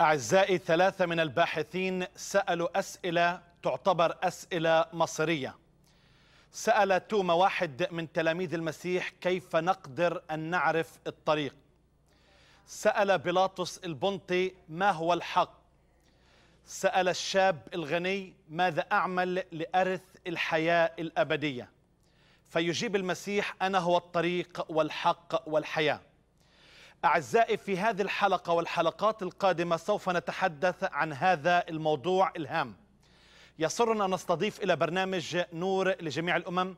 أعزائي ثلاثة من الباحثين سألوا أسئلة تعتبر أسئلة مصيرية سأل توما واحد من تلاميذ المسيح كيف نقدر أن نعرف الطريق سأل بيلاطس البنطي ما هو الحق سأل الشاب الغني ماذا أعمل لأرث الحياة الأبدية فيجيب المسيح أنا هو الطريق والحق والحياة أعزائي في هذه الحلقة والحلقات القادمة سوف نتحدث عن هذا الموضوع الهام يسرنا أن نستضيف إلى برنامج نور لجميع الأمم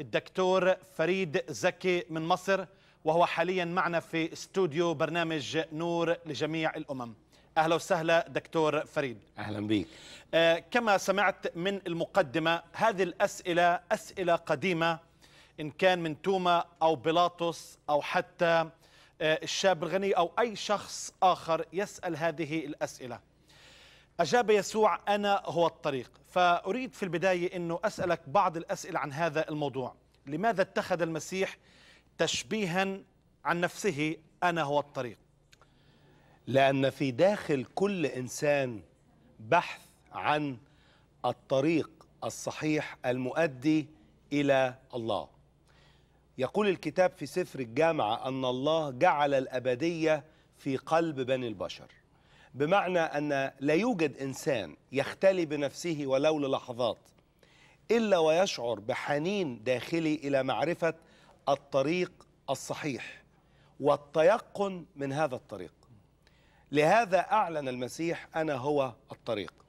الدكتور فريد زكي من مصر وهو حاليا معنا في استوديو برنامج نور لجميع الأمم أهلا وسهلا دكتور فريد أهلا بك آه، كما سمعت من المقدمة هذه الأسئلة أسئلة قديمة إن كان من توما أو بيلاطس أو حتى آه، الشاب الغني أو أي شخص آخر يسأل هذه الأسئلة أجاب يسوع أنا هو الطريق فأريد في البداية أنه أسألك بعض الأسئلة عن هذا الموضوع لماذا اتخذ المسيح تشبيها عن نفسه أنا هو الطريق لأن في داخل كل إنسان بحث عن الطريق الصحيح المؤدي إلى الله يقول الكتاب في سفر الجامعة أن الله جعل الأبدية في قلب بني البشر بمعنى أن لا يوجد إنسان يختلي بنفسه ولو للحظات إلا ويشعر بحنين داخلي إلى معرفة الطريق الصحيح والتيقن من هذا الطريق لهذا أعلن المسيح أنا هو الطريق